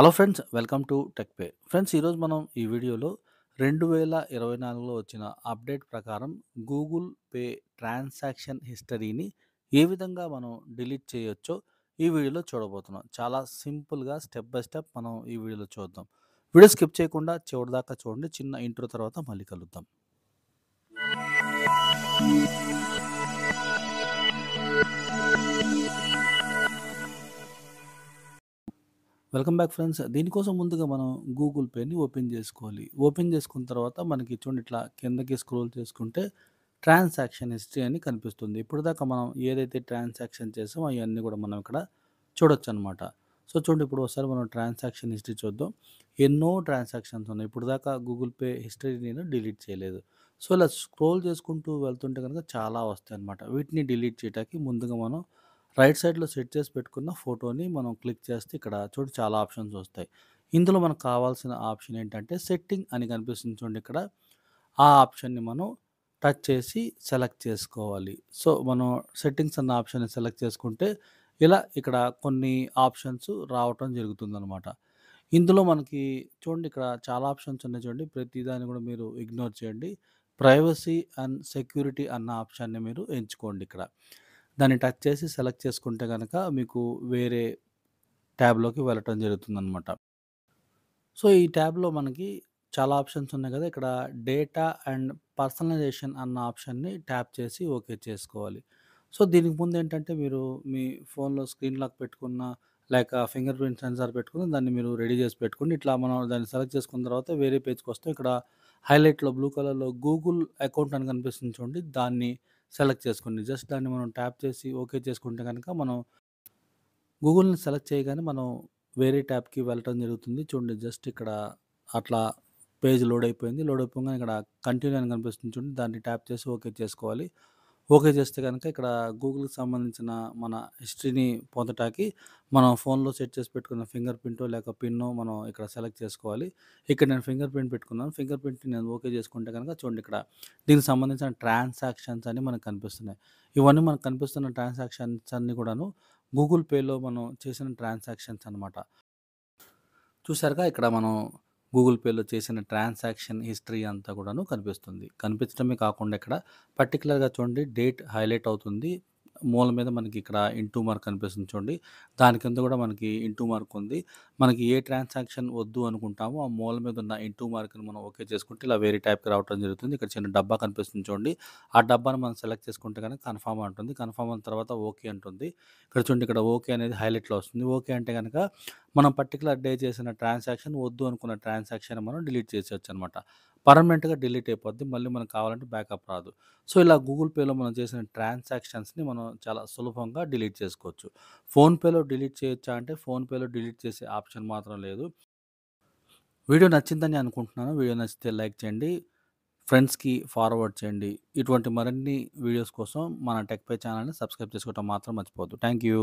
hello friends welcome to tech pay friends ఈరోజు మనం ఈ వీడియోలో రెండు వేల ఇరవై నాలుగులో వచ్చిన అప్డేట్ ప్రకారం గూగుల్ పే ట్రాన్సాక్షన్ హిస్టరీని ఏ విధంగా మనం డిలీట్ చేయొచ్చో ఈ వీడియోలో చూడబోతున్నాం చాలా సింపుల్గా స్టెప్ బై స్టెప్ మనం ఈ వీడియోలో చూద్దాం వీడియో స్కిప్ చేయకుండా చివరిదాకా చూడండి చిన్న ఇంటర్ తర్వాత మళ్ళీ కలుద్దాం వెల్కమ్ బ్యాక్ ఫ్రెండ్స్ దీనికోసం ముందుగా మనం గూగుల్ పేని ఓపెన్ చేసుకోవాలి ఓపెన్ చేసుకున్న తర్వాత మనకి చూడండి ఇట్లా కిందకి స్క్రోల్ చేసుకుంటే ట్రాన్సాక్షన్ హిస్టరీ అని కనిపిస్తుంది ఇప్పుడు దాకా మనం ఏదైతే ట్రాన్సాక్షన్ చేసామో అవన్నీ కూడా మనం ఇక్కడ చూడొచ్చు అనమాట సో చూడండి ఇప్పుడు ఒకసారి మనం ట్రాన్సాక్షన్ హిస్టరీ చూద్దాం ఎన్నో ట్రాన్సాక్షన్స్ ఉన్నాయి ఇప్పుడు దాకా గూగుల్ పే హిస్టరీ నేను డిలీట్ చేయలేదు సో ఇలా స్క్రోల్ చేసుకుంటూ వెళ్తుంటే కనుక చాలా వస్తాయి అనమాట వీటిని డిలీట్ చేయడానికి ముందుగా మనం రైట్ సైడ్లో సెట్ చేసి పెట్టుకున్న ఫోటోని మనం క్లిక్ చేస్తే ఇక్కడ చూడు చాలా ఆప్షన్స్ వస్తాయి ఇందులో మనకు కావాల్సిన ఆప్షన్ ఏంటంటే సెట్టింగ్ అని కనిపిస్తుంది చూడండి ఇక్కడ ఆ ఆప్షన్ని మనం టచ్ చేసి సెలెక్ట్ చేసుకోవాలి సో మనం సెట్టింగ్స్ అన్న ఆప్షన్ని సెలెక్ట్ చేసుకుంటే ఇలా ఇక్కడ కొన్ని ఆప్షన్స్ రావటం జరుగుతుందనమాట ఇందులో మనకి చూడండి ఇక్కడ చాలా ఆప్షన్స్ ఉన్నాయి చూడండి ప్రతి దాన్ని కూడా మీరు ఇగ్నోర్ చేయండి ప్రైవసీ అండ్ సెక్యూరిటీ అన్న ఆప్షన్ని మీరు ఎంచుకోండి ఇక్కడ దాన్ని టచ్ చేసి సెలెక్ట్ చేసుకుంటే కనుక మీకు వేరే ట్యాబ్లోకి వెళ్ళటం జరుగుతుందనమాట సో ఈ ట్యాబ్లో మనకి చాలా ఆప్షన్స్ ఉన్నాయి కదా ఇక్కడ డేటా అండ్ పర్సనలైజేషన్ అన్న ఆప్షన్ని ట్యాప్ చేసి ఓకే చేసుకోవాలి సో దీనికి ముందు ఏంటంటే మీరు మీ ఫోన్లో స్క్రీన్ లాక్ పెట్టుకున్న లైక్ ఫింగర్ ప్రింట్ సెన్సార్ పెట్టుకుని దాన్ని మీరు రెడీ చేసి పెట్టుకుని ఇట్లా మనం దాన్ని సెలెక్ట్ చేసుకున్న తర్వాత వేరే పేజ్కి వస్తే ఇక్కడ హైలైట్లో బ్లూ కలర్లో గూగుల్ అకౌంట్ అని కనిపిస్తుంది చూడండి దాన్ని సెలెక్ట్ చేసుకోండి జస్ట్ దాన్ని మనం ట్యాప్ చేసి ఓకే చేసుకుంటే కనుక మనం గూగుల్ని సెలెక్ట్ చేయగానే మనం వేరే ట్యాబ్కి వెళ్ళటం జరుగుతుంది చూడండి జస్ట్ ఇక్కడ అట్లా పేజ్ లోడ్ అయిపోయింది లోడ్ అయిపోగానే ఇక్కడ కంటిన్యూ అని కనిపిస్తుంది చూడండి దాన్ని ట్యాప్ చేసి ఓకే చేసుకోవాలి ఓకే చేస్తే కనుక ఇక్కడ గూగుల్కి సంబంధించిన మన హిస్టరీని పొందటానికి మనం ఫోన్లో సెట్ చేసి పెట్టుకున్న ఫింగర్ ప్రింట్ లేక పిన్నో మనం ఇక్కడ సెలెక్ట్ చేసుకోవాలి ఇక్కడ నేను ఫింగర్ ప్రింట్ పెట్టుకున్నాను ఫింగర్ ప్రింట్ నేను ఓకే చేసుకుంటే కనుక చూడండి ఇక్కడ దీనికి సంబంధించిన ట్రాన్సాక్షన్స్ అని మనకు కనిపిస్తున్నాయి ఇవన్నీ మనకు కనిపిస్తున్న ట్రాన్సాక్షన్స్ అన్నీ కూడాను గూగుల్ పేలో మనం చేసిన ట్రాన్సాక్షన్స్ అనమాట చూసారుగా ఇక్కడ మనం గూగుల్ పేలో చేసిన ట్రాన్సాక్షన్ హిస్టరీ అంతా కూడాను కనిపిస్తుంది కనిపించడమే కాకుండా ఇక్కడ పర్టికులర్గా చూడండి డేట్ హైలైట్ అవుతుంది మూల మీద మనకి ఇక్కడ ఇంటూ మార్క్ కనిపిస్తుంది చూడండి దాని కింద కూడా మనకి ఇంటూ మార్క్ ఉంది మనకి ఏ ట్రాన్సాక్షన్ వద్దు అనుకుంటామో ఆ మూల మీద ఉన్న ఇంటూ మార్క్ని మనం ఓకే చేసుకుంటే ఇలా వేరే టైప్కి రావడం జరుగుతుంది ఇక్కడ చిన్న డబ్బా కనిపిస్తుంది చూడండి ఆ డబ్బాను మనం సెలెక్ట్ చేసుకుంటే కనుక కన్ఫామ్ ఉంటుంది కన్ఫామ్ అయిన తర్వాత ఓకే అంటుంది ఇక్కడ చూడండి ఇక్కడ ఓకే అనేది హైలైట్లో వస్తుంది ఓకే అంటే కనుక మనం పర్టికులర్ డే చేసిన ట్రాన్సాక్షన్ వద్దు అనుకున్న ట్రాన్సాక్షన్ మనం డిలీట్ చేసేవచ్చు అనమాట పర్మనెంట్గా డిలీట్ అయిపోద్ది మళ్ళీ మనకు కావాలంటే బ్యాకప్ రాదు సో ఇలా గూగుల్ పేలో మనం చేసిన ట్రాన్సాక్షన్స్ని మనం చాలా సులభంగా డిలీట్ చేసుకోవచ్చు ఫోన్పేలో డిలీట్ చేయొచ్చా అంటే ఫోన్పేలో డిలీట్ చేసే ఆప్షన్ మాత్రం లేదు వీడియో నచ్చిందని అనుకుంటున్నాను వీడియో నచ్చితే లైక్ చేయండి ఫ్రెండ్స్కి ఫార్వర్డ్ చేయండి ఇటువంటి మరిన్ని వీడియోస్ కోసం మన టెక్పే ఛానల్ని సబ్స్క్రైబ్ చేసుకోవటం మాత్రం మర్చిపోవద్దు థ్యాంక్ యూ